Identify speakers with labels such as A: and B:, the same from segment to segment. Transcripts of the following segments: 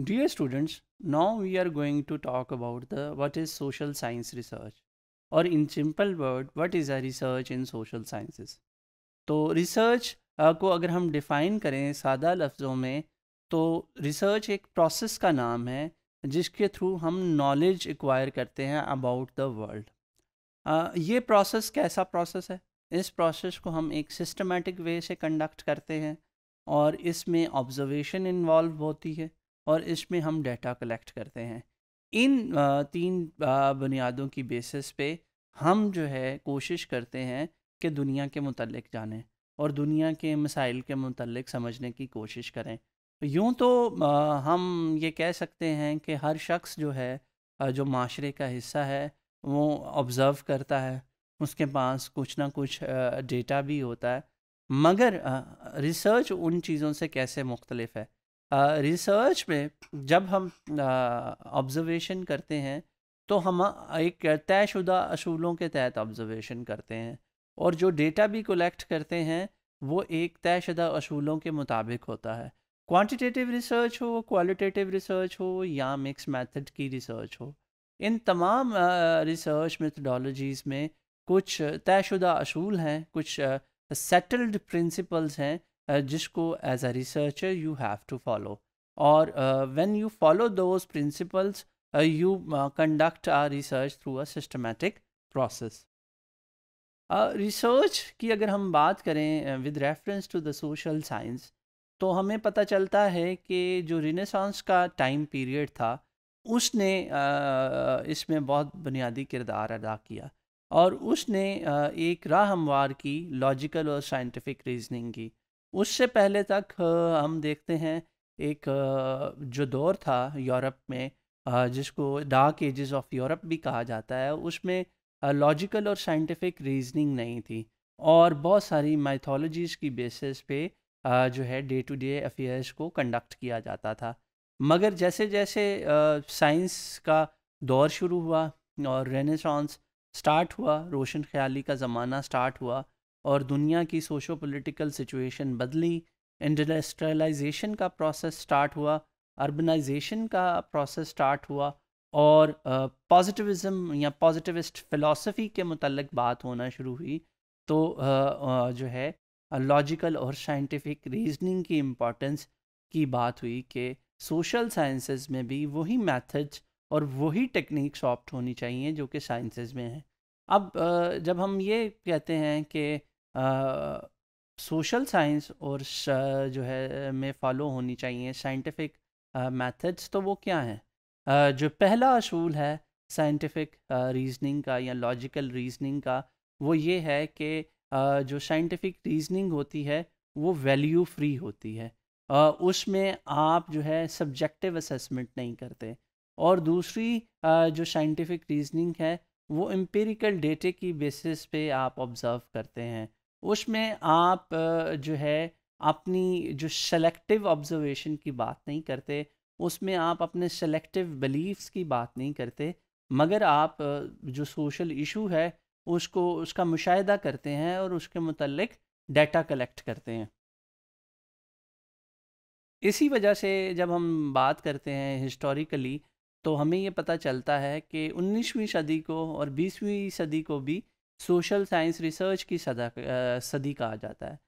A: Dear students, now we are going to talk about the what is social science research or in simple word what is a research in social sciences. तो research uh, को अगर हम define करें सादा लफ्ज़ों में तो research एक process का नाम है जिसके थ्रू हम knowledge acquire करते हैं about the world. Uh, ये process कैसा process है इस process को हम एक systematic way से conduct करते हैं और इसमें observation involve होती है और इसमें हम डेटा कलेक्ट करते हैं इन तीन बुनियादों की बेसिस पे हम जो है कोशिश करते हैं कि दुनिया के मतलब जानें और दुनिया के मसाइल के मतलब समझने की कोशिश करें यूँ तो हम ये कह सकते हैं कि हर शख्स जो है जो माशरे का हिस्सा है वो ऑब्ज़र्व करता है उसके पास कुछ ना कुछ डेटा भी होता है मगर रिसर्च उन चीज़ों से कैसे मुख्तलफ है रिसर्च में जब हम ऑब्जर्वेशन करते हैं तो हम एक तयशुदा असूलों के तहत ऑब्जर्वेशन करते हैं और जो डेटा भी कलेक्ट करते हैं वो एक तयशुदा असूलों के मुताबिक होता है क्वांटिटेटिव रिसर्च हो क्वालिटेटिव रिसर्च हो या मिक्स मेथड की रिसर्च हो इन तमाम रिसर्च मेथडोलॉजीज़ में कुछ तयशुदा असूल हैं कुछ सेटल्ड प्रिंसिपल्स हैं Uh, जिसको as a researcher you have to follow और when you follow those principles you conduct a research through a systematic process research की अगर हम बात करें with reference to the social science तो हमें पता चलता है कि जो रिनेसांस का टाइम पीरियड था उसने uh, इसमें बहुत बुनियादी किरदार अदा किया और उसने uh, एक राह हमवार की लॉजिकल और साइंटिफिक रीजनिंग की उससे पहले तक हम देखते हैं एक जो दौर था यूरोप में जिसको डार्क एजेस ऑफ यूरोप भी कहा जाता है उसमें लॉजिकल और साइंटिफिक रीजनिंग नहीं थी और बहुत सारी माइथोलॉजीज़ की बेसिस पे जो है डे टू डे अफेयर्स को कंडक्ट किया जाता था मगर जैसे जैसे साइंस का दौर शुरू हुआ और रेनेसांस स्टार्ट हुआ रोशन ख्याली का ज़माना स्टार्ट हुआ और दुनिया की सोशो पोलिटिकल सिचुएशन बदली इंडस्ट्रियलाइजेशन का प्रोसेस स्टार्ट हुआ अर्बनाइजेशन का प्रोसेस स्टार्ट हुआ और पॉजिटिविज़म या पॉजिटिविस्ट फ़िलासफ़ी के मतलब बात होना शुरू हुई तो जो है लॉजिकल और साइंटिफिक रीजनिंग की इम्पॉर्टेंस की बात हुई कि सोशल साइंसेज में भी वही मेथड्स और वही टेक्निक्स ऑप्ट होनी चाहिए जो कि साइंसेज में हैं अब जब हम ये कहते हैं कि सोशल साइंस और जो है में फॉलो होनी चाहिए साइंटिफिक मेथड्स तो वो क्या हैं जो पहला असूल है साइंटिफिक रीजनिंग का या लॉजिकल रीजनिंग का वो ये है कि जो साइंटिफिक रीजनिंग होती है वो वैल्यू फ्री होती है उसमें आप जो है सब्जेक्टिव असेसमेंट नहीं करते और दूसरी जो साइंटिफिक रीजनिंग है वो एम्पेरिकल डेटे की बेसिस पे आप ऑब्ज़र्व करते हैं उसमें आप जो है अपनी जो सेलेक्टिव ऑब्जर्वेशन की बात नहीं करते उसमें आप अपने सेलेक्टिव बिलीव्स की बात नहीं करते मगर आप जो सोशल इशू है उसको उसका मुशाहिदा करते हैं और उसके मतलब डाटा कलेक्ट करते हैं इसी वजह से जब हम बात करते हैं हिस्टोरिकली तो हमें ये पता चलता है कि 19वीं सदी को और 20वीं सदी को भी सोशल साइंस रिसर्च की सदा सदी कहा जाता है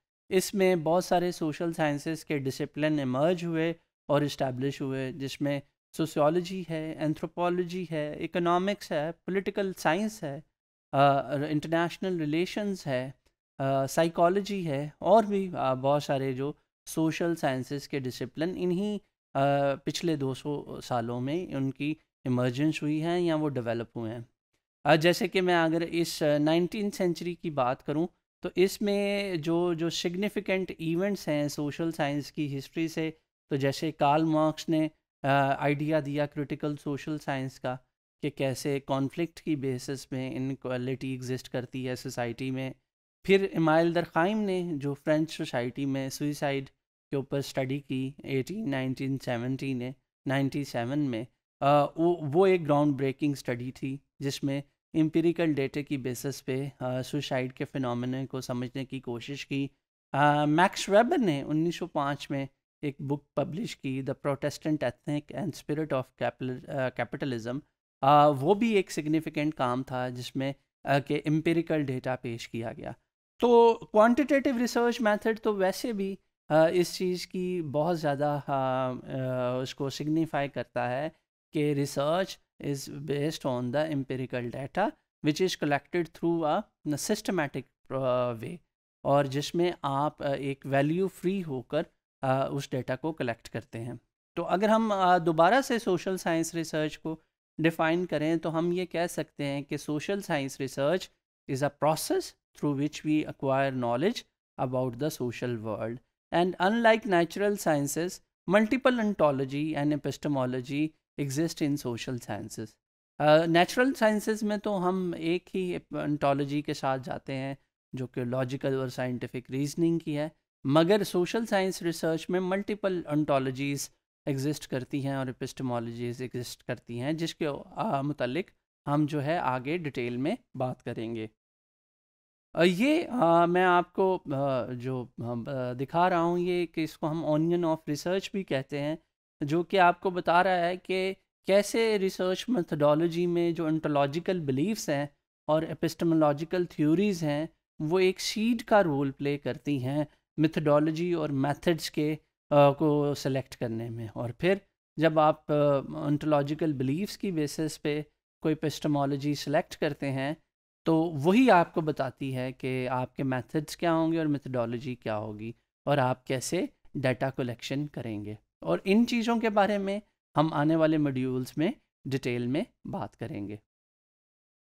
A: इसमें बहुत सारे सोशल साइंसेस के डिसिप्लिन इमर्ज हुए और इस्टेब्लिश हुए जिसमें सोशियोलॉजी है एंथ्रोपोलॉजी है इकोनॉमिक्स है पॉलिटिकल साइंस है इंटरनेशनल uh, रिलेशंस है साइकोलॉजी uh, है और भी uh, बहुत सारे जो सोशल साइंसेस के डिसिप्लिन इन्हीं पिछले 200 सालों में उनकी इमर्जेंस हुई है या वो डेवलप हुए हैं जैसे कि मैं अगर इस नाइनटीन सेंचुरी की बात करूं तो इसमें जो जो सिग्निफिकेंट इवेंट्स हैं सोशल साइंस की हिस्ट्री से तो जैसे कार्ल मार्क्स ने आइडिया दिया क्रिटिकल सोशल साइंस का कि कैसे कॉन्फ्लिक्ट की बेसिस में इनक्वालिटी एग्जिस्ट करती है सोसाइटी में फिर इमाइल दरखाइम ने जो फ्रेंच सोसाइटी में सुइसाइड के ऊपर स्टडी की एटीन नाइनटीन सेवेंटी ने नाइन्टी सेवन में आ, वो वो एक ग्राउंड ब्रेकिंग स्टडी थी जिसमें इम्पेरिकल डेटे की बेसिस पे सुसाइड के फिनमिन को समझने की कोशिश की मैक्स वेबर ने 1905 में एक बुक पब्लिश की the protestant ethnic and spirit of capitalism वो भी एक सिग्निफिकेंट काम था जिसमें uh, के एम्पेरिकल डेटा पेश किया गया तो क्वांटिटेटिव रिसर्च मेथड तो वैसे भी uh, इस चीज़ की बहुत ज़्यादा uh, उसको सिग्निफाई करता है कि research is based on the empirical data which is collected through a systematic way और जिसमें आप एक वैल्यू फ्री होकर उस डेटा को कलेक्ट करते हैं तो अगर हम दोबारा से सोशल साइंस रिसर्च को डिफाइन करें तो हम ये कह सकते हैं कि social science research is a process through which we acquire knowledge about the social world. And unlike natural sciences, multiple ontology and epistemology exist in social sciences natural sciences में तो हम एक ही एंटोलॉजी के साथ जाते हैं जो कि लॉजिकल और साइंटिफिक रीजनिंग की है मगर सोशल साइंस रिसर्च में मल्टीपल अंटोलॉजीज़ एग्जिस्ट करती हैं और एपिस्टमोलॉजीज एग्जिस्ट करती हैं जिसके मतलब हम जो है आगे डिटेल में बात करेंगे ये आ, मैं आपको आ, जो आ, दिखा रहा हूँ ये कि इसको हम ऑनियन ऑफ रिसर्च भी कहते हैं जो कि आपको बता रहा है कि कैसे रिसर्च मेथडोलॉजी में जो इंटोलॉजिकल बिलीफ्स हैं और एपिस्टमोलॉजिकल थ्योरीज हैं वो एक सीड का रोल प्ले करती हैं मेथडोलॉजी और मेथड्स के आ, को सेलेक्ट करने में और फिर जब आप इंटोलॉजिकल बिलीव्स की बेसिस पे कोई पेस्टमोलॉजी सेलेक्ट करते हैं तो वही आपको बताती है कि आपके मेथड्स क्या होंगे और मेथडोलॉजी क्या होगी और आप कैसे डाटा कलेक्शन करेंगे और इन चीज़ों के बारे में हम आने वाले मॉड्यूल्स में डिटेल में बात करेंगे